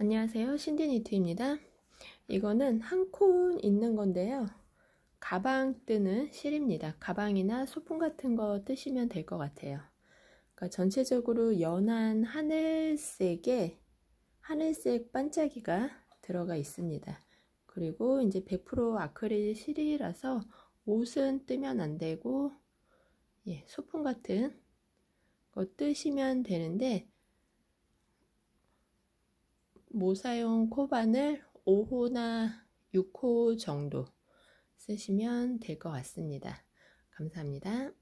안녕하세요. 신디니트입니다. 이거는 한 콘 있는 건데요. 가방 뜨는 실입니다. 가방이나 소품 같은 거 뜨시면 될 것 같아요. 그러니까 전체적으로 연한 하늘색에 하늘색 반짝이가 들어가 있습니다. 그리고 이제 100% 아크릴 실이라서 옷은 뜨면 안 되고 예, 소품 같은 거 뜨시면 되는데 모사용 코바늘 5호나 6호 정도 쓰시면 될 것 같습니다. 감사합니다.